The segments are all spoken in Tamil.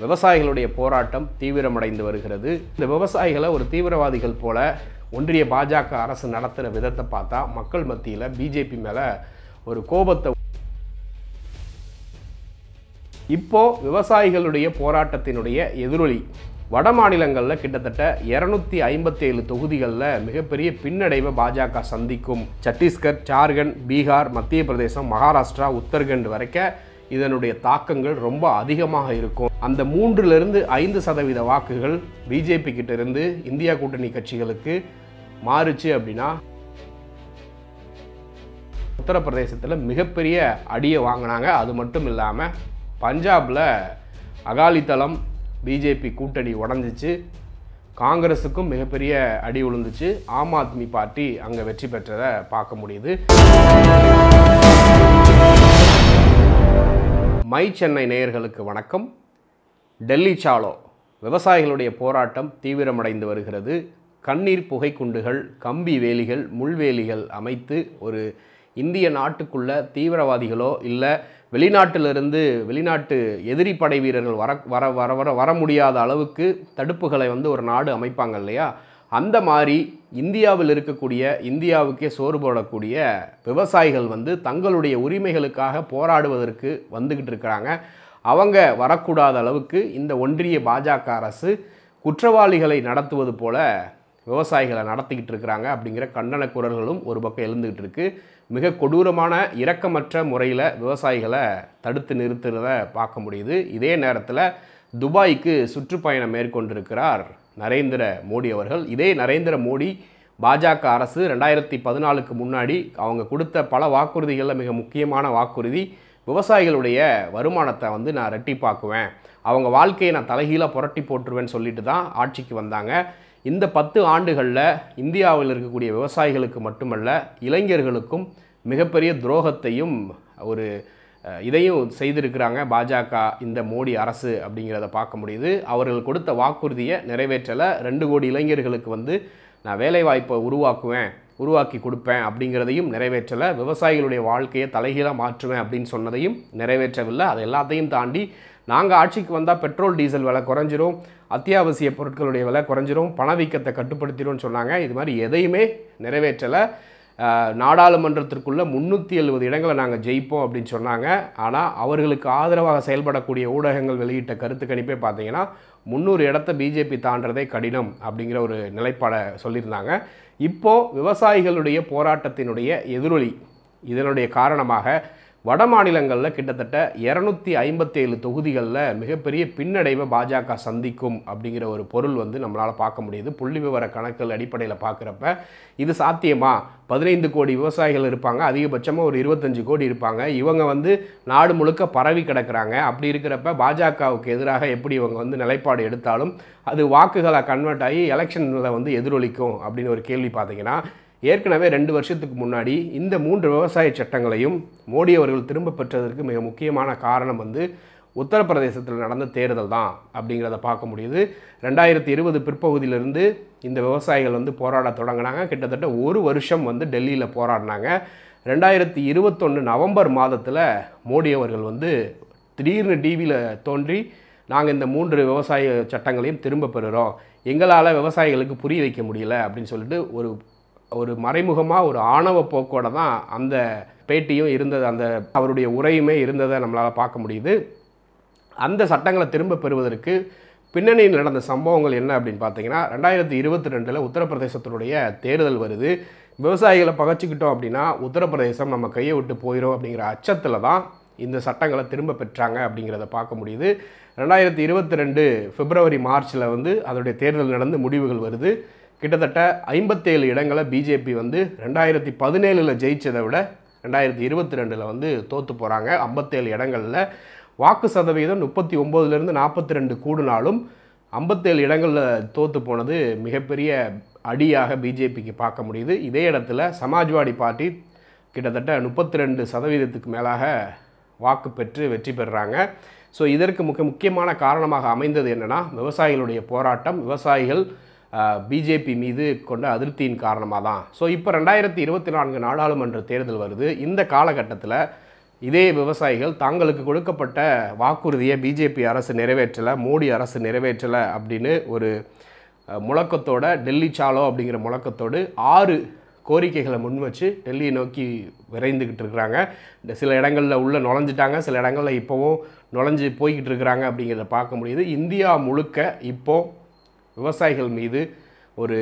விவசாயிகளுடைய போராட்டம் தீவிரமடைந்து வருகிறது இந்த விவசாயிகளை ஒரு தீவிரவாதிகள் போல ஒன்றிய பாஜக அரசு நடத்துகிற விதத்தை பார்த்தா மக்கள் மத்தியில் பிஜேபி மேலே ஒரு கோபத்தை இப்போ விவசாயிகளுடைய போராட்டத்தினுடைய எதிரொலி வட மாநிலங்களில் கிட்டத்தட்ட இரநூத்தி ஐம்பத்தி ஏழு தொகுதிகளில் மிகப்பெரிய பின்னடைவை பாஜக சந்திக்கும் சத்தீஸ்கர் ஜார்கண்ட் பீகார் மத்திய பிரதேசம் மகாராஷ்டிரா உத்தரகண்ட் வரைக்கும் இதனுடைய தாக்கங்கள் ரொம்ப அதிகமாக இருக்கும் அந்த மூன்றிலிருந்து ஐந்து சதவீத வாக்குகள் பிஜேபி இருந்து இந்தியா கூட்டணி கட்சிகளுக்கு மாறுச்சு அப்படின்னா உத்தரப்பிரதேசத்தில் மிகப்பெரிய அடியை வாங்கினாங்க அது மட்டும் இல்லாமல் பஞ்சாபில் அகாலிதளம் பிஜேபி கூட்டணி உடஞ்சிச்சு காங்கிரஸுக்கும் மிகப்பெரிய அடி விழுந்துச்சு ஆம் ஆத்மி பார்ட்டி அங்கே வெற்றி பெற்றதை பார்க்க முடியுது மை சென்னை நேயர்களுக்கு வணக்கம் டெல்லி சாலோ விவசாயிகளுடைய போராட்டம் தீவிரமடைந்து வருகிறது கண்ணீர் புகைக்குண்டுகள் கம்பி வேலிகள் முள்வேலிகள் அமைத்து ஒரு இந்திய நாட்டுக்குள்ள தீவிரவாதிகளோ இல்லை வெளிநாட்டிலிருந்து வெளிநாட்டு எதிரி படை வீரர்கள் வர வர வர வர முடியாத அளவுக்கு தடுப்புகளை வந்து ஒரு நாடு அமைப்பாங்க இல்லையா அந்த மாதிரி இந்தியாவில் இருக்கக்கூடிய இந்தியாவுக்கே சோறு போடக்கூடிய விவசாயிகள் வந்து தங்களுடைய உரிமைகளுக்காக போராடுவதற்கு வந்துக்கிட்டு இருக்கிறாங்க அவங்க வரக்கூடாத அளவுக்கு இந்த ஒன்றிய பாஜக அரசு குற்றவாளிகளை நடத்துவது போல விவசாயிகளை நடத்திக்கிட்டு இருக்கிறாங்க அப்படிங்கிற கண்டன குரல்களும் ஒரு பக்கம் எழுந்துக்கிட்டு இருக்குது மிக கொடூரமான இரக்கமற்ற முறையில் விவசாயிகளை தடுத்து நிறுத்துறத பார்க்க முடியுது இதே நேரத்தில் துபாய்க்கு சுற்றுப்பயணம் மேற்கொண்டிருக்கிறார் நரேந்திர மோடி அவர்கள் இதே நரேந்திர மோடி பாஜக அரசு ரெண்டாயிரத்தி பதினாலுக்கு முன்னாடி அவங்க கொடுத்த பல வாக்குறுதிகளில் மிக முக்கியமான வாக்குறுதி விவசாயிகளுடைய வருமானத்தை வந்து நான் ரெட்டிப்பாக்குவேன் அவங்க வாழ்க்கையை நான் தலைகீழாக புரட்டி போட்டுருவேன் சொல்லிட்டு தான் ஆட்சிக்கு வந்தாங்க இந்த பத்து ஆண்டுகளில் இந்தியாவில் இருக்கக்கூடிய விவசாயிகளுக்கு மட்டுமல்ல இளைஞர்களுக்கும் மிகப்பெரிய துரோகத்தையும் ஒரு இதையும் செய்திருக்கிறாங்க பாஜக இந்த மோடி அரசு அப்படிங்கிறத பார்க்க முடியுது அவர்கள் கொடுத்த வாக்குறுதியை நிறைவேற்றலை ரெண்டு கோடி இளைஞர்களுக்கு வந்து நான் வேலைவாய்ப்பை உருவாக்குவேன் உருவாக்கி கொடுப்பேன் அப்படிங்கிறதையும் நிறைவேற்றலை விவசாயிகளுடைய வாழ்க்கையை தலைகீழாக மாற்றுவேன் அப்படின்னு சொன்னதையும் நிறைவேற்றவில்லை அது எல்லாத்தையும் தாண்டி நாங்கள் ஆட்சிக்கு வந்தால் பெட்ரோல் டீசல் விலை குறைஞ்சிரும் அத்தியாவசிய பொருட்களுடைய விலை குறைஞ்சிரும் பணவீக்கத்தை கட்டுப்படுத்திடும் சொன்னாங்க இது மாதிரி எதையுமே நிறைவேற்றலை நாடாளுமன்றத்திற்குள்ளே முந்நூற்றி எழுபது இடங்களை நாங்கள் ஜெயிப்போம் அப்படின்னு சொன்னாங்க ஆனால் அவர்களுக்கு ஆதரவாக செயல்படக்கூடிய ஊடகங்கள் வெளியிட்ட கருத்து கணிப்பே பார்த்தீங்கன்னா முந்நூறு இடத்த பிஜேபி தாண்டதே கடினம் அப்படிங்கிற ஒரு நிலைப்பாடை சொல்லியிருந்தாங்க இப்போது விவசாயிகளுடைய போராட்டத்தினுடைய எதிரொலி இதனுடைய காரணமாக வட மாநிலங்களில் கிட்டத்தட்ட இரநூத்தி ஐம்பத்தேழு தொகுதிகளில் மிகப்பெரிய பின்னடைவை பாஜக சந்திக்கும் அப்படிங்கிற ஒரு பொருள் வந்து நம்மளால் பார்க்க முடியுது புள்ளி விவர கணக்குகள் அடிப்படையில் பார்க்குறப்ப இது சாத்தியமா பதினைந்து கோடி விவசாயிகள் இருப்பாங்க அதிகபட்சமாக ஒரு இருபத்தஞ்சு கோடி இருப்பாங்க இவங்க வந்து நாடு முழுக்க பரவி கிடக்கிறாங்க அப்படி இருக்கிறப்ப பாஜகவுக்கு எதிராக எப்படி இவங்க வந்து நிலைப்பாடு எடுத்தாலும் அது வாக்குகளாக கன்வெர்ட் ஆகி எலெக்ஷனில் வந்து எதிரொலிக்கும் அப்படின்னு ஒரு கேள்வி பார்த்தீங்கன்னா ஏற்கனவே ரெண்டு வருஷத்துக்கு முன்னாடி இந்த மூன்று விவசாய சட்டங்களையும் மோடி அவர்கள் திரும்ப பெற்றதற்கு மிக முக்கியமான காரணம் வந்து உத்தரப்பிரதேசத்தில் நடந்த தேர்தல் தான் அப்படிங்கிறத பார்க்க முடியுது ரெண்டாயிரத்தி இருபது பிற்பகுதியிலிருந்து இந்த விவசாயிகள் வந்து போராட தொடங்கினாங்க கிட்டத்தட்ட ஒரு வருஷம் வந்து டெல்லியில் போராடினாங்க ரெண்டாயிரத்தி இருபத்தொன்று நவம்பர் மாதத்தில் மோடி அவர்கள் வந்து திடீர்னு டிவியில் தோன்றி நாங்கள் இந்த மூன்று விவசாய சட்டங்களையும் திரும்ப பெறுகிறோம் எங்களால் விவசாயிகளுக்கு புரிய வைக்க முடியல அப்படின்னு சொல்லிட்டு ஒரு ஒரு மறைமுகமாக ஒரு ஆணவ போக்கோட தான் அந்த பேட்டியும் இருந்தது அந்த அவருடைய உரையுமே இருந்ததை நம்மளால் பார்க்க முடியுது அந்த சட்டங்களை திரும்ப பெறுவதற்கு பின்னணியில் நடந்த சம்பவங்கள் என்ன அப்படின்னு பார்த்தீங்கன்னா ரெண்டாயிரத்தி இருபத்தி ரெண்டில் உத்தரப்பிரதேசத்தினுடைய தேர்தல் வருது விவசாயிகளை பகச்சிக்கிட்டோம் அப்படின்னா உத்தரப்பிரதேசம் நம்ம கையை விட்டு போயிடும் அப்படிங்கிற அச்சத்தில் தான் இந்த சட்டங்களை திரும்ப பெற்றாங்க அப்படிங்கிறத பார்க்க முடியுது ரெண்டாயிரத்தி இருபத்தி ரெண்டு பிப்ரவரி மார்ச்சில் வந்து அதனுடைய தேர்தல் நடந்து முடிவுகள் வருது கிட்டத்தட்ட ஐம்பத்தேழு இடங்களை பிஜேபி வந்து ரெண்டாயிரத்தி பதினேழில் ஜெயித்ததை விட ரெண்டாயிரத்தி இருபத்தி ரெண்டில் வந்து தோற்று போகிறாங்க ஐம்பத்தேழு இடங்களில் வாக்கு சதவீதம் முப்பத்தி ஒம்போதுலேருந்து நாற்பத்தி ரெண்டு கூடுனாலும் ஐம்பத்தேழு இடங்களில் தோற்று போனது மிகப்பெரிய அடியாக பிஜேபிக்கு பார்க்க முடியுது இதே இடத்துல சமாஜ்வாடி பார்ட்டி கிட்டத்தட்ட முப்பத்தி ரெண்டு சதவீதத்துக்கு மேலாக வாக்கு பெற்று வெற்றி பெறுறாங்க ஸோ இதற்கு முக்கிய முக்கியமான காரணமாக அமைந்தது என்னென்னா விவசாயிகளுடைய போராட்டம் விவசாயிகள் பிஜேபி மீது கொண்ட அதிருப்தியின் காரணமாக தான் ஸோ இப்போ ரெண்டாயிரத்தி இருபத்தி நான்கு நாடாளுமன்ற தேர்தல் வருது இந்த காலகட்டத்தில் இதே விவசாயிகள் தாங்களுக்கு கொடுக்கப்பட்ட வாக்குறுதியை பிஜேபி அரசு நிறைவேற்றலை மோடி அரசு நிறைவேற்றலை அப்படின்னு ஒரு முழக்கத்தோட டெல்லி சாலோ அப்படிங்கிற முழக்கத்தோடு ஆறு கோரிக்கைகளை முன் வச்சு டெல்லியை நோக்கி விரைந்துக்கிட்டு இருக்கிறாங்க இந்த சில இடங்களில் உள்ளே நுழைஞ்சிட்டாங்க சில இடங்களில் இப்போவும் நுழைஞ்சு போய்கிட்டு இருக்கிறாங்க அப்படிங்கிறத பார்க்க முடியுது இந்தியா முழுக்க இப்போது விவசாயிகள் மீது ஒரு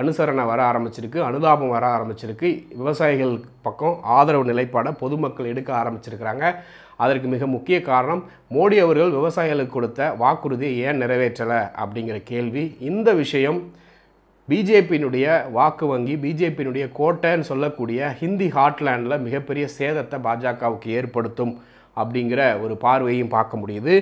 அனுசரணை வர ஆரம்பிச்சிருக்கு அனுதாபம் வர ஆரம்பிச்சிருக்கு விவசாயிகள் பக்கம் ஆதரவு நிலைப்பாடை பொதுமக்கள் எடுக்க ஆரம்பிச்சிருக்கிறாங்க அதற்கு மிக முக்கிய காரணம் மோடி அவர்கள் விவசாயிகளுக்கு கொடுத்த வாக்குறுதியை ஏன் நிறைவேற்றலை அப்படிங்கிற கேள்வி இந்த விஷயம் பிஜேபியினுடைய வாக்கு வங்கி பிஜேபியினுடைய கோட்டைன்னு சொல்லக்கூடிய ஹிந்தி ஹாட்லேண்டில் மிகப்பெரிய சேதத்தை பாஜகவுக்கு ஏற்படுத்தும் அப்படிங்கிற ஒரு பார்வையும் பார்க்க முடியுது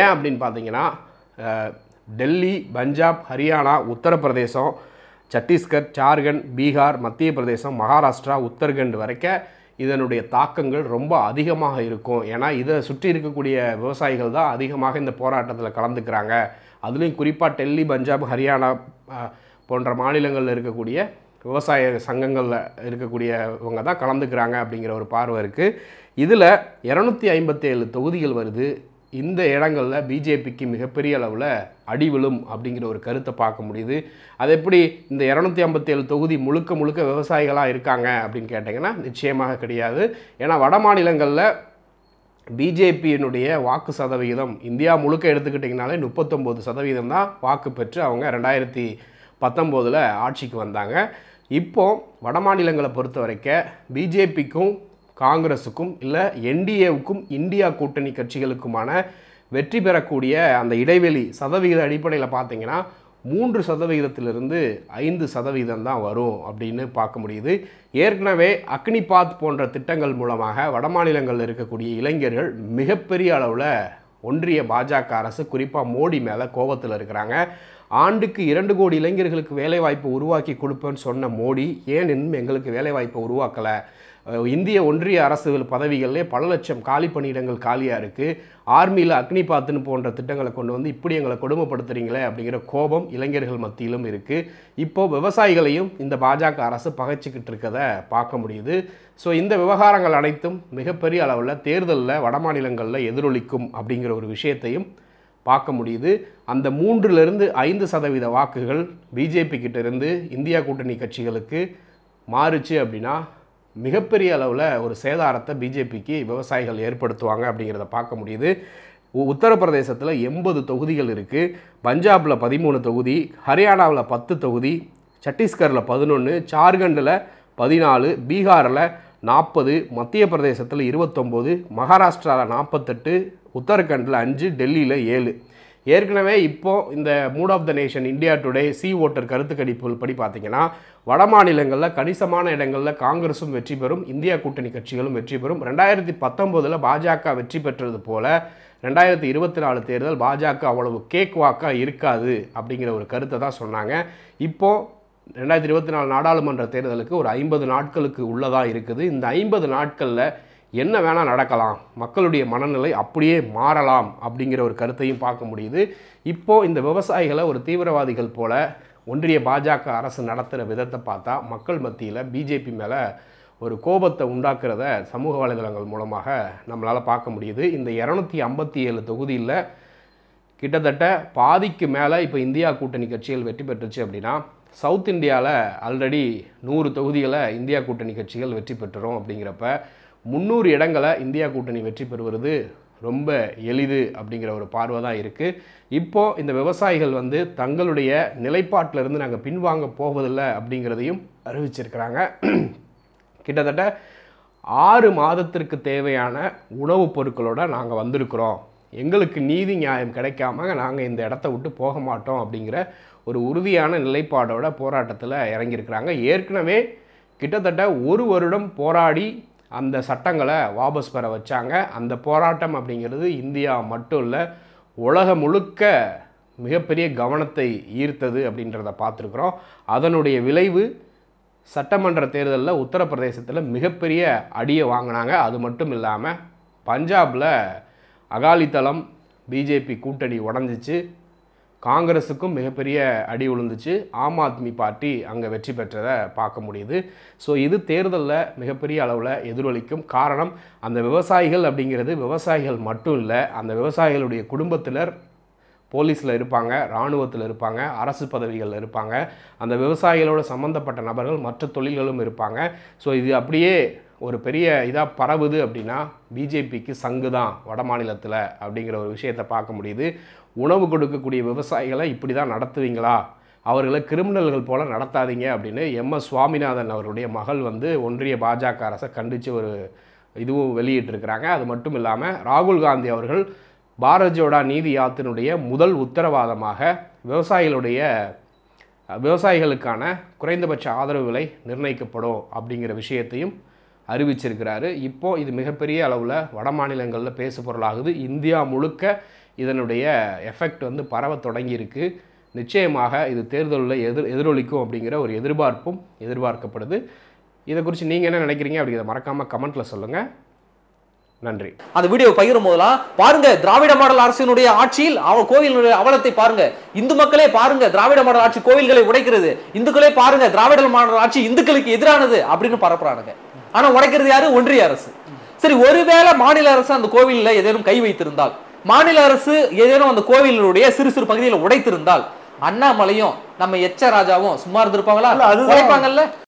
ஏன் அப்படின்னு பார்த்தீங்கன்னா டெல்லி பஞ்சாப் ஹரியானா உத்தரப்பிரதேசம் சத்தீஸ்கர் ஜார்கண்ட் பீகார் மத்திய பிரதேசம் மகாராஷ்டிரா உத்தரகண்ட் வரைக்கும் இதனுடைய தாக்கங்கள் ரொம்ப அதிகமாக இருக்கும் ஏன்னா இதை சுற்றி இருக்கக்கூடிய விவசாயிகள் தான் அதிகமாக இந்த போராட்டத்தில் கலந்துக்கிறாங்க அதுலேயும் குறிப்பாக டெல்லி பஞ்சாப் ஹரியானா போன்ற மாநிலங்களில் இருக்கக்கூடிய விவசாய சங்கங்களில் இருக்கக்கூடியவங்க தான் கலந்துக்கிறாங்க அப்படிங்கிற ஒரு பார்வை இருக்குது இதில் இரநூத்தி ஐம்பத்தேழு தொகுதிகள் வருது இந்த இடங்களில் பிஜேபிக்கு மிகப்பெரிய அளவில் அடிவிழும் அப்படிங்கிற ஒரு கருத்தை பார்க்க முடியுது அது எப்படி இந்த இரநூத்தி ஐம்பத்தி ஏழு தொகுதி முழுக்க முழுக்க விவசாயிகளாக இருக்காங்க அப்படின்னு கேட்டிங்கன்னா நிச்சயமாக கிடையாது ஏன்னா வட மாநிலங்களில் பிஜேபியினுடைய வாக்கு சதவிகிதம் இந்தியா முழுக்க எடுத்துக்கிட்டிங்கனாலே முப்பத்தொம்போது சதவீதம் தான் வாக்கு பெற்று அவங்க ரெண்டாயிரத்தி பத்தொம்போதில் ஆட்சிக்கு வந்தாங்க இப்போது வட மாநிலங்களை பொறுத்த வரைக்கும் பிஜேபிக்கும் காங்கிரஸுக்கும் இல்லை என்டிஏவுக்கும் இந்தியா கூட்டணி கட்சிகளுக்குமான வெற்றி பெறக்கூடிய அந்த இடைவெளி சதவிகித அடிப்படையில் பார்த்தீங்கன்னா மூன்று சதவிகிதத்திலிருந்து ஐந்து சதவீதம் தான் வரும் அப்படின்னு பார்க்க முடியுது ஏற்கனவே அக்னிபாத் போன்ற திட்டங்கள் மூலமாக வடமாநிலங்களில் இருக்கக்கூடிய இளைஞர்கள் மிகப்பெரிய அளவில் ஒன்றிய பாஜக அரசு குறிப்பாக மோடி மேலே கோபத்தில் இருக்கிறாங்க ஆண்டுக்கு இரண்டு கோடி இளைஞர்களுக்கு வேலைவாய்ப்பு உருவாக்கி கொடுப்பேன்னு சொன்ன மோடி ஏன் இன்னும் எங்களுக்கு வேலைவாய்ப்பை உருவாக்கலை இந்திய ஒன்றிய அரசுகள் பதவிகளிலே பல லட்சம் காலி பணியிடங்கள் காலியாக இருக்குது ஆர்மியில் அக்னி பாத்துன்னு போன்ற திட்டங்களை கொண்டு வந்து இப்படி எங்களை கொடுமைப்படுத்துகிறீங்களே அப்படிங்கிற கோபம் இளைஞர்கள் மத்தியிலும் இருக்குது இப்போது விவசாயிகளையும் இந்த பாஜக அரசு பகைச்சிக்கிட்டு இருக்கத பார்க்க முடியுது ஸோ இந்த விவகாரங்கள் அனைத்தும் மிகப்பெரிய அளவில் தேர்தலில் வடமாநிலங்களில் எதிரொலிக்கும் அப்படிங்கிற ஒரு விஷயத்தையும் பார்க்க முடியுது அந்த மூன்றிலிருந்து ஐந்து சதவீத வாக்குகள் பிஜேபி கிட்டேருந்து இந்தியா கூட்டணி கட்சிகளுக்கு மாறுச்சு அப்படின்னா மிகப்பெரிய அளவில் ஒரு சேதாரத்தை பிஜேபிக்கு விவசாயிகள் ஏற்படுத்துவாங்க அப்படிங்கிறத பார்க்க முடியுது உத்தரப்பிரதேசத்தில் எண்பது தொகுதிகள் இருக்குது பஞ்சாபில் பதிமூணு தொகுதி ஹரியானாவில் பத்து தொகுதி சத்தீஸ்கரில் பதினொன்று ஜார்க்கண்டில் பதினாலு பீகாரில் நாற்பது மத்திய பிரதேசத்தில் இருபத்தொம்போது மகாராஷ்டிராவில் நாற்பத்தெட்டு உத்தரகண்டில் அஞ்சு டெல்லியில் ஏழு ஏற்கனவே இப்போ இந்த mood of the nation India today C voter கருத்து கணிப்புகள் படி பார்த்தீங்கன்னா வட மாநிலங்களில் கணிசமான இடங்களில் காங்கிரஸும் வெற்றி பெறும் இந்தியா கூட்டணி கட்சிகளும் வெற்றி பெறும் ரெண்டாயிரத்தி பத்தொம்போதில் பாஜக வெற்றி பெற்றது போல ரெண்டாயிரத்தி இருபத்தி நாலு தேர்தல் பாஜக அவ்வளவு கேக் வாக்காக இருக்காது அப்படிங்கிற ஒரு கருத்தை தான் சொன்னாங்க இப்போது ரெண்டாயிரத்தி இருபத்தி நாலு நாடாளுமன்ற தேர்தலுக்கு ஒரு ஐம்பது நாட்களுக்கு உள்ளதாக இருக்குது இந்த ஐம்பது நாட்களில் என்ன வேணால் நடக்கலாம் மக்களுடைய மனநிலை அப்படியே மாறலாம் அப்படிங்கிற ஒரு கருத்தையும் பார்க்க முடியுது இப்போது இந்த விவசாயிகளை ஒரு தீவிரவாதிகள் போல ஒன்றிய பாஜக அரசு நடத்துகிற விதத்தை பார்த்தா மக்கள் மத்தியில் பிஜேபி மேலே ஒரு கோபத்தை உண்டாக்குறத சமூக வலைதளங்கள் மூலமாக நம்மளால் பார்க்க முடியுது இந்த இரநூத்தி ஐம்பத்தி ஏழு தொகுதியில் கிட்டத்தட்ட பாதிக்கு மேலே இப்போ இந்தியா கூட்டணி கட்சிகள் வெற்றி பெற்றுச்சு அப்படின்னா சவுத் இந்தியாவில் ஆல்ரெடி நூறு தொகுதிகளை இந்தியா கூட்டணி கட்சிகள் வெற்றி பெற்றுரும் அப்படிங்கிறப்ப முந்நூறு இடங்களை இந்தியா கூட்டணி வெற்றி பெறுவது ரொம்ப எளிது அப்படிங்கிற ஒரு பார்வை தான் இருக்குது இப்போது இந்த விவசாயிகள் வந்து தங்களுடைய நிலைப்பாட்டிலிருந்து நாங்கள் பின்வாங்க போவதில்லை அப்படிங்கிறதையும் அறிவிச்சிருக்கிறாங்க கிட்டத்தட்ட ஆறு மாதத்திற்கு தேவையான உணவுப் பொருட்களோடு நாங்கள் வந்திருக்கிறோம் எங்களுக்கு நீதி நியாயம் கிடைக்காம நாங்கள் இந்த இடத்த விட்டு போக மாட்டோம் அப்படிங்கிற ஒரு உறுதியான நிலைப்பாடோட போராட்டத்தில் இறங்கியிருக்கிறாங்க ஏற்கனவே கிட்டத்தட்ட ஒரு வருடம் போராடி அந்த சட்டங்களை வாபஸ் பெற வச்சாங்க அந்த போராட்டம் அப்படிங்கிறது இந்தியா மட்டும் இல்லை உலகம் முழுக்க மிகப்பெரிய கவனத்தை ஈர்த்தது அப்படின்றத பார்த்துருக்குறோம் அதனுடைய விளைவு சட்டமன்ற தேர்தலில் உத்தரப்பிரதேசத்தில் மிகப்பெரிய அடியை வாங்கினாங்க அது மட்டும் இல்லாமல் பஞ்சாபில் அகாலிதளம் பிஜேபி கூட்டணி உடஞ்சிச்சு காங்கிரஸுக்கும் மிகப்பெரிய அடி விழுந்துச்சு ஆம் ஆத்மி பார்ட்டி அங்கே வெற்றி பெற்றதை பார்க்க முடியுது ஸோ இது தேர்தலில் மிகப்பெரிய அளவில் எதிரொலிக்கும் காரணம் அந்த விவசாயிகள் அப்படிங்கிறது விவசாயிகள் மட்டும் இல்லை அந்த விவசாயிகளுடைய குடும்பத்தினர் போலீஸில் இருப்பாங்க இராணுவத்தில் இருப்பாங்க அரசு பதவிகளில் இருப்பாங்க அந்த விவசாயிகளோட சம்மந்தப்பட்ட நபர்கள் மற்ற தொழில்களும் இருப்பாங்க ஸோ இது அப்படியே ஒரு பெரிய இதாக பரவுது அப்படின்னா பிஜேபிக்கு சங்கு தான் வட மாநிலத்தில் அப்படிங்கிற ஒரு விஷயத்தை பார்க்க முடியுது உணவு கொடுக்கக்கூடிய விவசாயிகளை இப்படி தான் நடத்துவீங்களா அவர்களை கிரிமினல்கள் போல் நடத்தாதீங்க அப்படின்னு எம் எஸ் சுவாமிநாதன் அவருடைய மகள் வந்து ஒன்றிய பாஜக அரசை கண்டித்து ஒரு இதுவும் வெளியிட்டிருக்கிறாங்க அது மட்டும் இல்லாமல் ராகுல் காந்தி அவர்கள் பாரத் ஜோடா நீதி யாத்தினுடைய முதல் உத்தரவாதமாக விவசாயிகளுடைய விவசாயிகளுக்கான குறைந்தபட்ச ஆதரவு விலை நிர்ணயிக்கப்படும் அப்படிங்கிற விஷயத்தையும் அறிவிச்சிருக்கிறாரு இப்போது இது மிகப்பெரிய அளவில் வட மாநிலங்களில் பேசுபொருளாகுது இந்தியா முழுக்க இதனுடைய எஃபெக்ட் வந்து பரவ தொடங்கியிருக்கு நிச்சயமாக இது தேர்தலில் எதிர் எதிரொலிக்கும் அப்படிங்கிற ஒரு எதிர்பார்ப்பும் எதிர்பார்க்கப்படுது இதை குறித்து நீங்கள் என்ன நினைக்கிறீங்க அப்படிங்கிறத மறக்காமல் கமெண்ட்டில் சொல்லுங்கள் நன்றி அந்த வீடியோ பகிரும் போதெல்லாம் பாருங்க திராவிட மாடல் அரசினுடைய ஆட்சியில் அவ கோவிலுடைய அவலத்தை பாருங்க இந்து மக்களே பாருங்க திராவிட மாடல் ஆட்சி கோவில்களை உடைக்கிறது இந்துக்களே பாருங்க திராவிட மாடல் ஆட்சி இந்துக்களுக்கு எதிரானது அப்படின்னு பரப்புறானுங்க ஆனா உடைக்கிறது யாரு ஒன்றிய அரசு சரி ஒருவேளை மாநில அரசு அந்த கோவிலில் ஏதேனும் கை வைத்திருந்தால் மாநில அரசு ஏதேனும் அந்த கோவிலுடைய சிறு சிறு பகுதியில் உடைத்திருந்தால் அண்ணாமலையும் நம்ம எச்ச ராஜாவும் சும்மா இருந்திருப்பாங்களா உழைப்பாங்கல்ல